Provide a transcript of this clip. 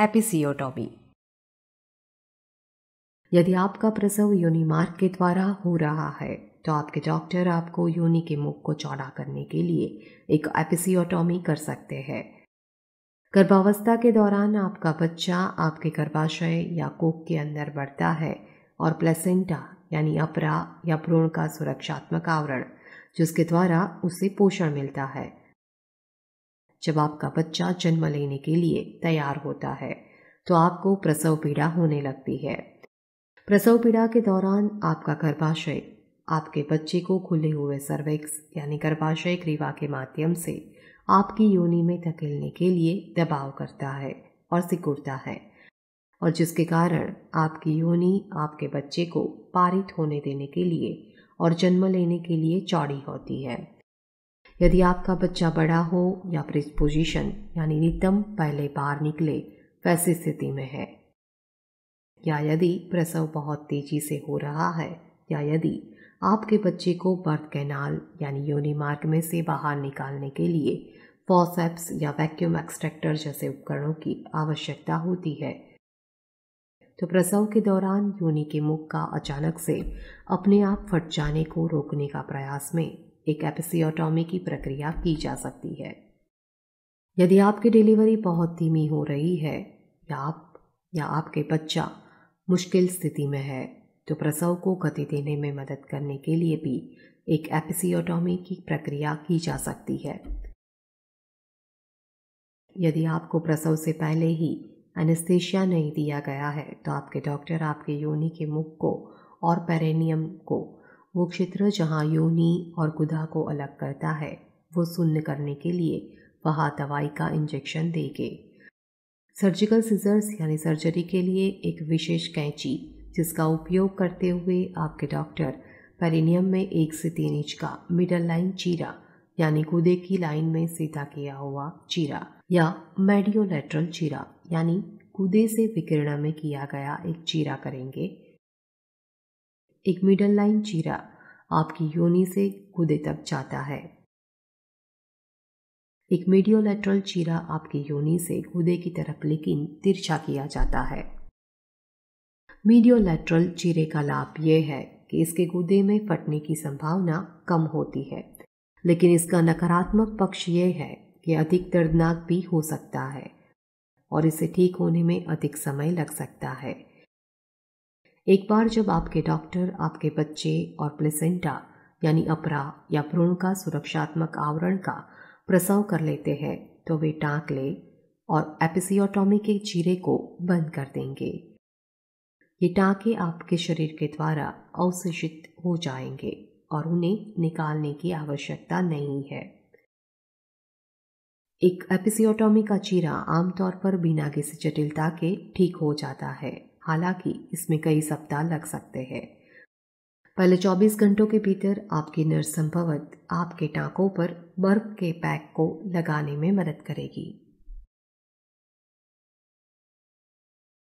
एपिसियोटॉमी यदि आपका प्रसव योनि मार्ग के द्वारा हो रहा है तो आपके डॉक्टर आपको योनि के मुख को चौड़ा करने के लिए एक एपिसियोटॉमी कर सकते हैं गर्भावस्था के दौरान आपका बच्चा आपके गर्भाशय या कोक के अंदर बढ़ता है और प्लेसेंटा यानी अपरा या भ्रूण का सुरक्षात्मक आवरण जिसके द्वारा उसे पोषण मिलता है जब आपका बच्चा जन्म लेने के लिए तैयार होता है तो आपको प्रसव पीड़ा होने लगती है प्रसव पीड़ा के दौरान आपका गर्भाशय आपके बच्चे को खुले हुए सर्वेक्स यानी गर्भाशय क्रीवा के माध्यम से आपकी योनि में धकेलने के लिए दबाव करता है और सिकुड़ता है और जिसके कारण आपकी योनि आपके बच्चे को पारित होने देने के लिए और जन्म लेने के लिए चौड़ी होती है यदि आपका बच्चा बड़ा हो या प्रिस्पोजिशन यानी नितम पहले बाहर निकले वैसी स्थिति में है या यदि प्रसव बहुत तेजी से हो रहा है या यदि आपके बच्चे को बर्थ कैनाल यानी योनि मार्ग में से बाहर निकालने के लिए फॉसेप्स या वैक्यूम एक्सट्रैक्टर जैसे उपकरणों की आवश्यकता होती है तो प्रसव के दौरान योनि के मुख का अचानक से अपने आप फट जाने को रोकने का प्रयास में एक एपिसियोटॉमी की प्रक्रिया की जा सकती है यदि आपकी डिलीवरी बहुत धीमी हो रही है या आप या आपके बच्चा मुश्किल स्थिति में है तो प्रसव को गति देने में मदद करने के लिए भी एक एपिसियोटॉमी की प्रक्रिया की जा सकती है यदि आपको प्रसव से पहले ही एनेस्थेशिया नहीं दिया गया है तो आपके डॉक्टर आपके योनि के मुख को और पेरेनियम को वो क्षेत्र जहाँ योनि और गुदा को अलग करता है वो सुन्न करने के लिए वहाँ दवाई का इंजेक्शन देंगे सर्जिकल सीजर्स यानी सर्जरी के लिए एक विशेष कैंची जिसका उपयोग करते हुए आपके डॉक्टर पेरिनियम में एक से तीन इंच का मिडल लाइन चीरा यानी गुदे की लाइन में सीधा किया हुआ चीरा या मेडियोलेट्रल चीरा यानी गुदे से विकिरण में किया गया एक चीरा करेंगे एक मिडल लाइन चीरा आपकी योनि से गुदे तक जाता है एक मीडियोलेट्रल चीरा आपकी योनि से गुदे की तरफ लेकिन तिरछा किया जाता है मीडियोलेट्रल चीरे का लाभ यह है कि इसके गुदे में फटने की संभावना कम होती है लेकिन इसका नकारात्मक पक्ष यह है कि अधिक दर्दनाक भी हो सकता है और इसे ठीक होने में अधिक समय लग सकता है एक बार जब आपके डॉक्टर आपके बच्चे और प्लेसेंटा यानी अपरा या भ्रूण का सुरक्षात्मक आवरण का प्रसव कर लेते हैं तो वे ले और एपिसियोटॉमी के चीरे को बंद कर देंगे ये टाँके आपके शरीर के द्वारा अवशेषित हो जाएंगे और उन्हें निकालने की आवश्यकता नहीं है एक एपिसियोटॉमी का चीरा आमतौर पर बिना किसी जटिलता के ठीक हो जाता है हालांकि इसमें कई सप्ताह लग सकते हैं पहले 24 घंटों के भीतर आपकी नर्स संभवत आपके टाँकों पर बर्फ के पैक को लगाने में मदद करेगी